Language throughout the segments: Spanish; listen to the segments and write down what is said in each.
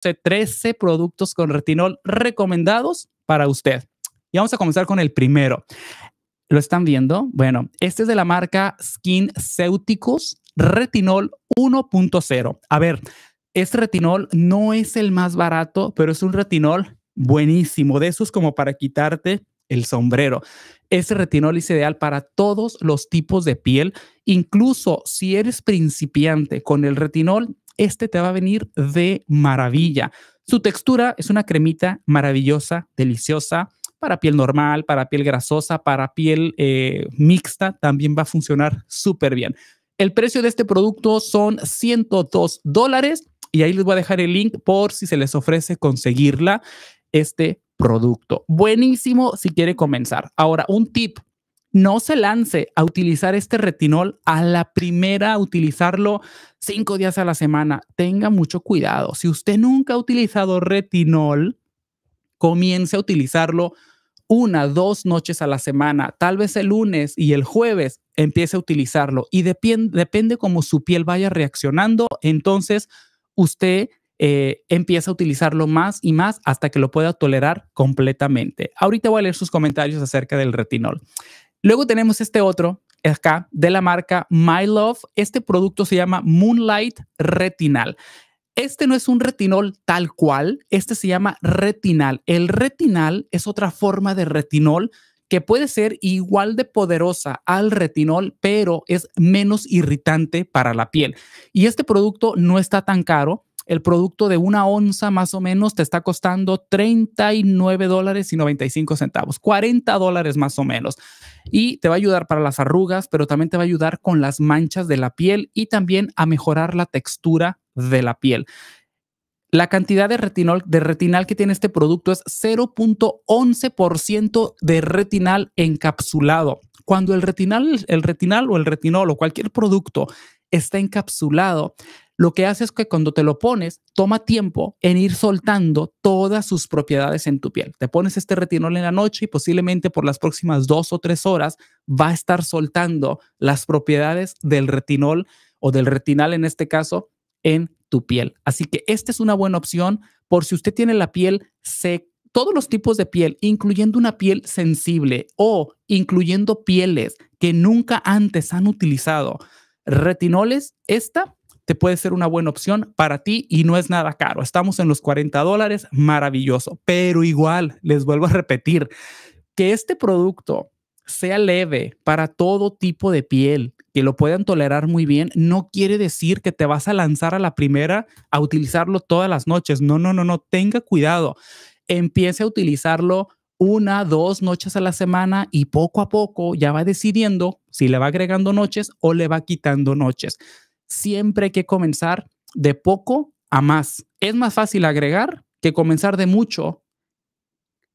13 productos con retinol recomendados para usted. Y vamos a comenzar con el primero. ¿Lo están viendo? Bueno, este es de la marca Skin Ceuticals Retinol 1.0. A ver, este retinol no es el más barato, pero es un retinol buenísimo, de esos como para quitarte el sombrero. Este retinol es ideal para todos los tipos de piel, incluso si eres principiante con el retinol, este te va a venir de maravilla. Su textura es una cremita maravillosa, deliciosa, para piel normal, para piel grasosa, para piel eh, mixta, también va a funcionar súper bien. El precio de este producto son 102 dólares y ahí les voy a dejar el link por si se les ofrece conseguirla, este producto. Buenísimo si quiere comenzar. Ahora, un tip no se lance a utilizar este retinol a la primera, a utilizarlo cinco días a la semana. Tenga mucho cuidado. Si usted nunca ha utilizado retinol, comience a utilizarlo una, dos noches a la semana, tal vez el lunes y el jueves empiece a utilizarlo y depende cómo su piel vaya reaccionando, entonces usted eh, empieza a utilizarlo más y más hasta que lo pueda tolerar completamente. Ahorita voy a leer sus comentarios acerca del retinol. Luego tenemos este otro acá de la marca My Love. Este producto se llama Moonlight Retinal. Este no es un retinol tal cual, este se llama retinal. El retinal es otra forma de retinol que puede ser igual de poderosa al retinol, pero es menos irritante para la piel. Y este producto no está tan caro, el producto de una onza más o menos te está costando 39 dólares y 95 centavos, 40 dólares más o menos. Y te va a ayudar para las arrugas, pero también te va a ayudar con las manchas de la piel y también a mejorar la textura de la piel. La cantidad de retinol, de retinal que tiene este producto es 0.11% de retinal encapsulado. Cuando el retinal, el retinal o el retinol o cualquier producto está encapsulado, lo que hace es que cuando te lo pones, toma tiempo en ir soltando todas sus propiedades en tu piel. Te pones este retinol en la noche y posiblemente por las próximas dos o tres horas va a estar soltando las propiedades del retinol o del retinal en este caso en tu piel. Así que esta es una buena opción por si usted tiene la piel seca todos los tipos de piel, incluyendo una piel sensible o incluyendo pieles que nunca antes han utilizado retinoles, esta te puede ser una buena opción para ti y no es nada caro. Estamos en los 40 dólares, maravilloso, pero igual les vuelvo a repetir que este producto sea leve para todo tipo de piel, que lo puedan tolerar muy bien, no quiere decir que te vas a lanzar a la primera a utilizarlo todas las noches. No, no, no, no, tenga cuidado. Empiece a utilizarlo una, dos noches a la semana y poco a poco ya va decidiendo si le va agregando noches o le va quitando noches siempre hay que comenzar de poco a más. Es más fácil agregar que comenzar de mucho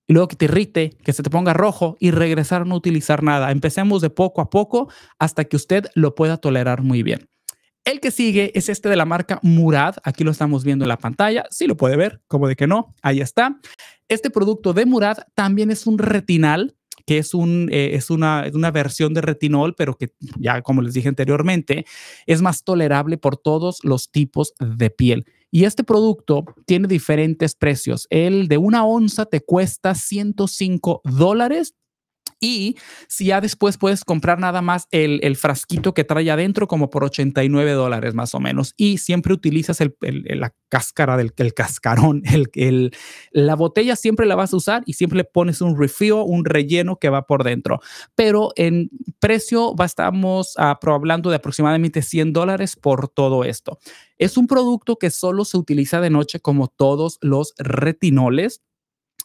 y luego que te irrite, que se te ponga rojo y regresar a no utilizar nada. Empecemos de poco a poco hasta que usted lo pueda tolerar muy bien. El que sigue es este de la marca Murad. Aquí lo estamos viendo en la pantalla. Sí lo puede ver, como de que no. Ahí está. Este producto de Murad también es un retinal que es, un, eh, es una, una versión de retinol, pero que ya como les dije anteriormente, es más tolerable por todos los tipos de piel. Y este producto tiene diferentes precios. El de una onza te cuesta 105 dólares y si ya después puedes comprar nada más el, frasquito que trae adentro como por 89 dólares más o menos. Y siempre utilizas el, la cáscara del el cascarón. El, la botella siempre la vas a usar y siempre le pones un refill, un relleno que va por dentro. Pero en precio estamos ah, hablando de aproximadamente 100 dólares por todo esto. Es un producto que solo se utiliza de noche como todos los retinoles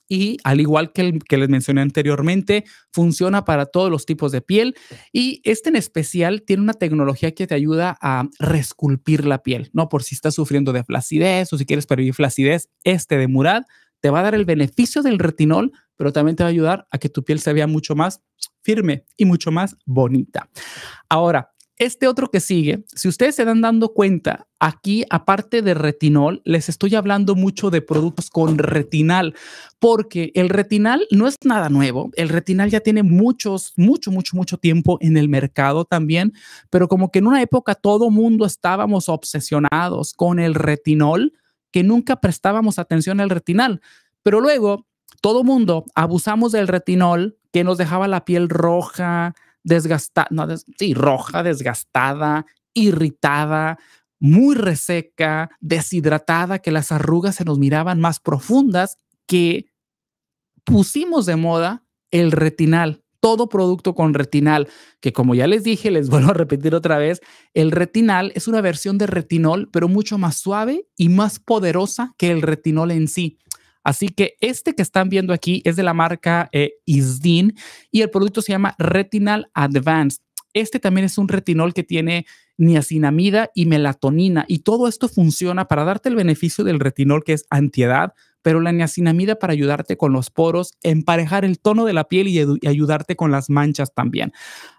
y al igual que el que les mencioné anteriormente, funciona para todos los tipos de piel y este en especial tiene una tecnología que te ayuda a resculpir la piel, ¿no? Por si estás sufriendo de flacidez o si quieres prevenir flacidez, este de Murad te va a dar el beneficio del retinol, pero también te va a ayudar a que tu piel se vea mucho más firme y mucho más bonita. Ahora, este otro que sigue, si ustedes se dan dando cuenta, aquí aparte de retinol, les estoy hablando mucho de productos con retinal, porque el retinal no es nada nuevo, el retinal ya tiene muchos, mucho, mucho, mucho tiempo en el mercado también, pero como que en una época todo mundo estábamos obsesionados con el retinol, que nunca prestábamos atención al retinal, pero luego todo mundo abusamos del retinol que nos dejaba la piel roja, desgastada, no, sí, roja, desgastada, irritada, muy reseca, deshidratada, que las arrugas se nos miraban más profundas, que pusimos de moda el retinal, todo producto con retinal, que como ya les dije, les vuelvo a repetir otra vez, el retinal es una versión de retinol, pero mucho más suave y más poderosa que el retinol en sí. Así que este que están viendo aquí es de la marca eh, Isdin y el producto se llama Retinal Advanced. Este también es un retinol que tiene niacinamida y melatonina y todo esto funciona para darte el beneficio del retinol que es antiedad, pero la niacinamida para ayudarte con los poros, emparejar el tono de la piel y ayudarte con las manchas también.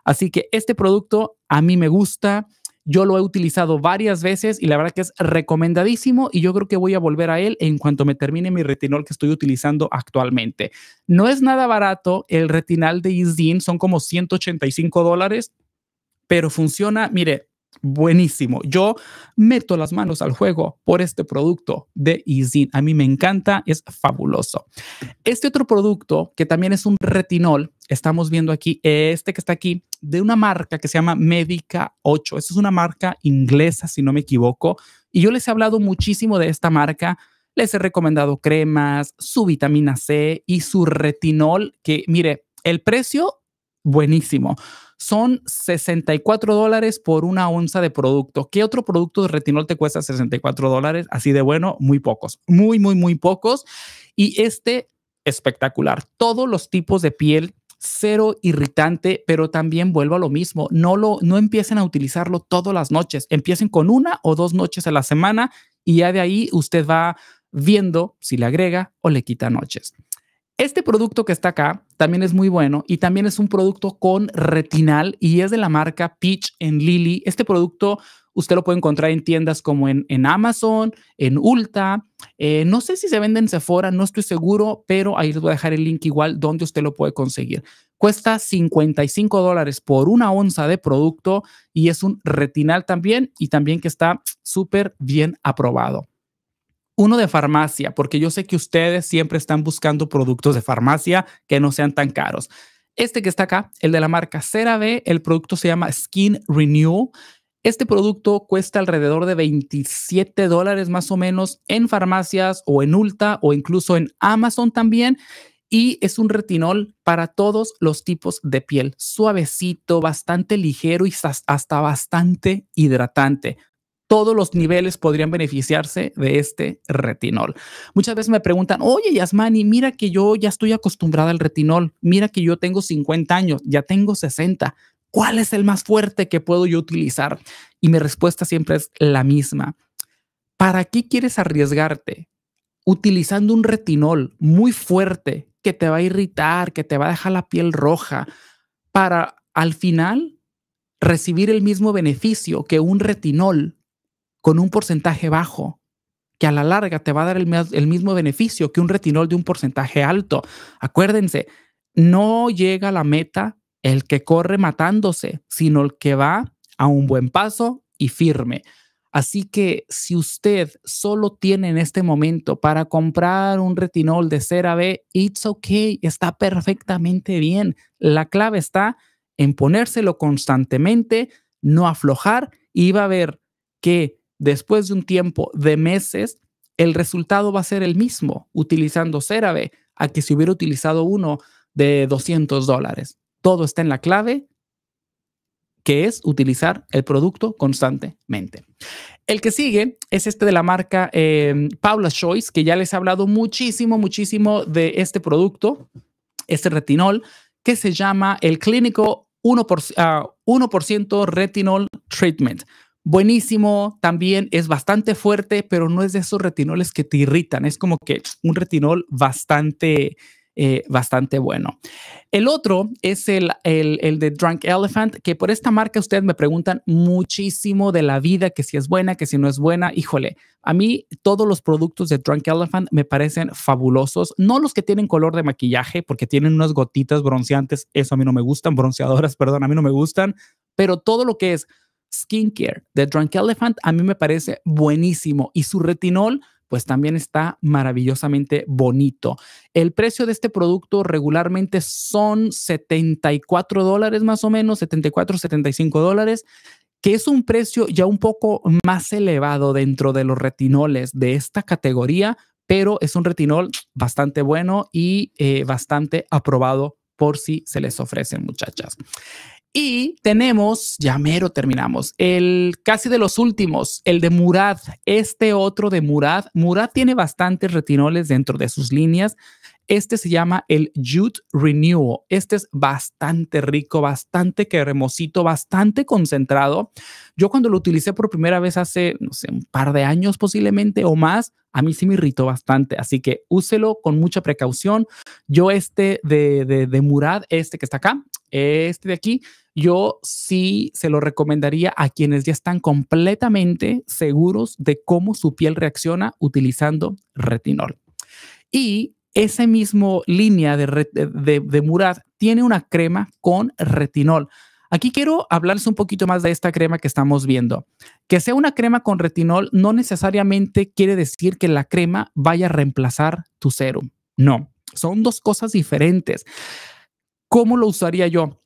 Así que este producto a mí me gusta. Yo lo he utilizado varias veces y la verdad que es recomendadísimo y yo creo que voy a volver a él en cuanto me termine mi retinol que estoy utilizando actualmente. No es nada barato, el retinal de Isdin son como 185 dólares, pero funciona, mire, Buenísimo. Yo meto las manos al juego por este producto de Easy. A mí me encanta, es fabuloso. Este otro producto, que también es un retinol, estamos viendo aquí, este que está aquí, de una marca que se llama Medica 8. Esta es una marca inglesa, si no me equivoco. Y yo les he hablado muchísimo de esta marca. Les he recomendado cremas, su vitamina C y su retinol, que mire, el precio, buenísimo son 64 dólares por una onza de producto. ¿Qué otro producto de retinol te cuesta 64 dólares? Así de bueno, muy pocos, muy, muy, muy pocos. Y este espectacular, todos los tipos de piel cero irritante, pero también vuelvo a lo mismo, no lo no empiecen a utilizarlo todas las noches, empiecen con una o dos noches a la semana y ya de ahí usted va viendo si le agrega o le quita noches. Este producto que está acá también es muy bueno y también es un producto con retinal y es de la marca Peach en Lily. Este producto usted lo puede encontrar en tiendas como en, Amazon, en Ulta. Eh, no sé si se vende en Sephora, no estoy seguro, pero ahí les voy a dejar el link igual donde usted lo puede conseguir. Cuesta 55 dólares por una onza de producto y es un retinal también y también que está súper bien aprobado uno de farmacia, porque yo sé que ustedes siempre están buscando productos de farmacia que no sean tan caros. Este que está acá, el de la marca CeraVe, el producto se llama Skin Renewal. Este producto cuesta alrededor de 27 dólares más o menos en farmacias o en Ulta o incluso en Amazon también. Y es un retinol para todos los tipos de piel, suavecito, bastante ligero y hasta bastante hidratante todos los niveles podrían beneficiarse de este retinol. Muchas veces me preguntan, oye Yasmani, mira que yo ya estoy acostumbrada al retinol, mira que yo tengo 50 años, ya tengo 60, ¿cuál es el más fuerte que puedo yo utilizar? Y mi respuesta siempre es la misma. ¿Para qué quieres arriesgarte utilizando un retinol muy fuerte que te va a irritar, que te va a dejar la piel roja, para al final recibir el mismo beneficio que un retinol con un porcentaje bajo, que a la larga te va a dar el, mismo beneficio que un retinol de un porcentaje alto. Acuérdense, no llega a la meta el que corre matándose, sino el que va a un buen paso y firme. Así que si usted solo tiene en este momento para comprar un retinol de cera B, it's okay, está perfectamente bien. La clave está en ponérselo constantemente, no aflojar y va a ver que después de un tiempo de meses, el resultado va a ser el mismo utilizando CeraVe a que si hubiera utilizado uno de 200 dólares. Todo está en la clave que es utilizar el producto constantemente. El que sigue es este de la marca eh, Paula's Choice, que ya les he hablado muchísimo, muchísimo de este producto, este retinol, que se llama el clínico 1 ah, retinol treatment buenísimo, también es bastante fuerte, pero no es de esos retinoles que te irritan, es como que un retinol bastante, eh, bastante bueno. El otro es el, el, el, de Drunk Elephant, que por esta marca ustedes me preguntan muchísimo de la vida, que si es buena, que si no es buena. Híjole, a mí todos los productos de Drunk Elephant me parecen fabulosos, no los que tienen color de maquillaje, porque tienen unas gotitas bronceantes, eso a mí no me gustan, bronceadoras, perdón, a mí no me gustan, pero todo lo que es Skincare de Drunk Elephant a mí me parece buenísimo y su retinol pues también está maravillosamente bonito. El precio de este producto regularmente son 74 dólares más o menos, 74, 75 dólares, que es un precio ya un poco más elevado dentro de los retinoles de esta categoría, pero es un retinol bastante bueno y eh, bastante aprobado por si se les ofrecen muchachas. Y tenemos, ya mero terminamos, el casi de los últimos, el de Murad, este otro de Murad. Murad tiene bastantes retinoles dentro de sus líneas. Este se llama el Jute Renewal. Este es bastante rico, bastante cremosito, bastante concentrado. Yo cuando lo utilicé por primera vez hace, no sé, un par de años posiblemente o más, a mí sí me irritó bastante. Así que úselo con mucha precaución. Yo este de, de, de Murad, este que está acá, este de aquí, yo sí se lo recomendaría a quienes ya están completamente seguros de cómo su piel reacciona utilizando retinol. Y esa misma línea de, Murad tiene una crema con retinol. Aquí quiero hablarles un poquito más de esta crema que estamos viendo. Que sea una crema con retinol no necesariamente quiere decir que la crema vaya a reemplazar tu serum. No, son dos cosas diferentes. ¿Cómo lo usaría yo?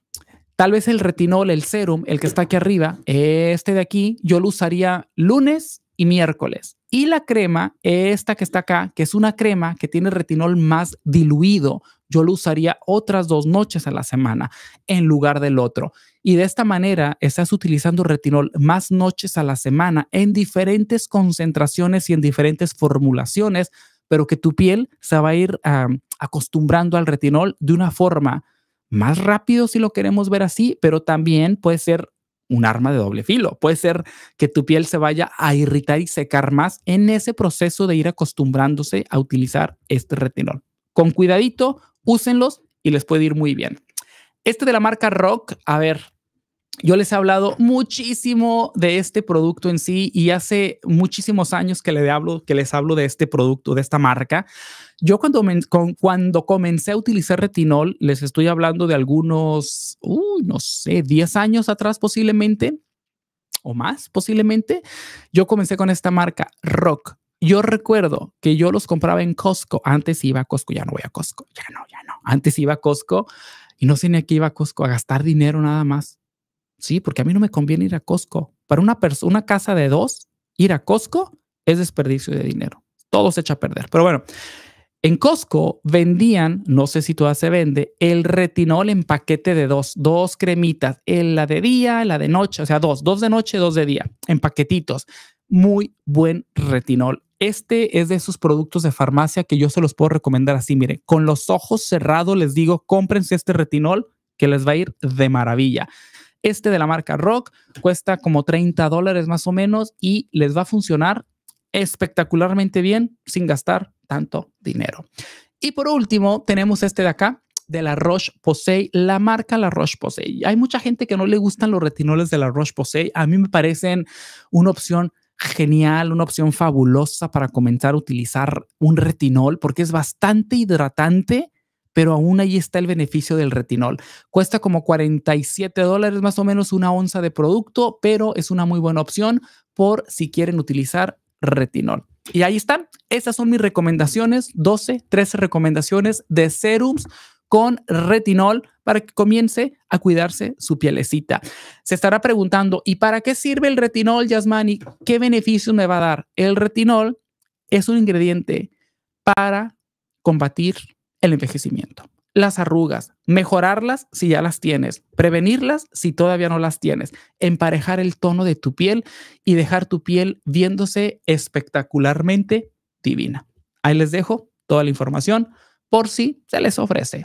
Tal vez el retinol, el serum, el que está aquí arriba, este de aquí, yo lo usaría lunes y miércoles. Y la crema, esta que está acá, que es una crema que tiene retinol más diluido, yo lo usaría otras dos noches a la semana en lugar del otro. Y de esta manera estás utilizando retinol más noches a la semana en diferentes concentraciones y en diferentes formulaciones, pero que tu piel se va a ir acostumbrando al retinol de una forma más rápido si lo queremos ver así, pero también puede ser un arma de doble filo. Puede ser que tu piel se vaya a irritar y secar más en ese proceso de ir acostumbrándose a utilizar este retinol. Con cuidadito, úsenlos y les puede ir muy bien. Este de la marca Rock, a ver, yo les he hablado muchísimo de este producto en sí y hace muchísimos años que, hablo, que les hablo de este producto, de esta marca. Yo cuando, cuando comencé a utilizar retinol, les estoy hablando de algunos, no sé, 10 años atrás posiblemente, o más posiblemente, yo comencé con esta marca, Rock. Yo recuerdo que yo los compraba en Costco. Antes iba a Costco, ya no voy a Costco, ya no, ya no. Antes iba a Costco y no sé que iba a Costco, a gastar dinero nada más Sí, porque a mí no me conviene ir a Costco. Para una, una casa de dos, ir a Costco es desperdicio de dinero. Todo se echa a perder. Pero bueno, en Costco vendían, no sé si todavía se vende, el retinol en paquete de dos, dos cremitas, la de día, la de noche, o sea, dos, dos de noche, dos de día, en paquetitos. Muy buen retinol. Este es de esos productos de farmacia que yo se los puedo recomendar así, mire, con los ojos cerrados les digo, cómprense este retinol que les va a ir de maravilla. Este de la marca Rock cuesta como 30 dólares más o menos y les va a funcionar espectacularmente bien sin gastar tanto dinero. Y por último, tenemos este de acá, de la Roche Posay, la marca La Roche Posay. Hay mucha gente que no le gustan los retinoles de la Roche Posay. A mí me parecen una opción genial, una opción fabulosa para comenzar a utilizar un retinol porque es bastante hidratante pero aún ahí está el beneficio del retinol. Cuesta como 47 dólares más o menos una onza de producto, pero es una muy buena opción por si quieren utilizar retinol. Y ahí están, esas son mis recomendaciones, 12, 13 recomendaciones de serums con retinol para que comience a cuidarse su pielecita. Se estará preguntando, ¿y para qué sirve el retinol, Yasmani? ¿Qué beneficio me va a dar? El retinol es un ingrediente para combatir el envejecimiento. Las arrugas, mejorarlas si ya las tienes, prevenirlas si todavía no las tienes, emparejar el tono de tu piel y dejar tu piel viéndose espectacularmente divina. Ahí les dejo toda la información por si se les ofrece.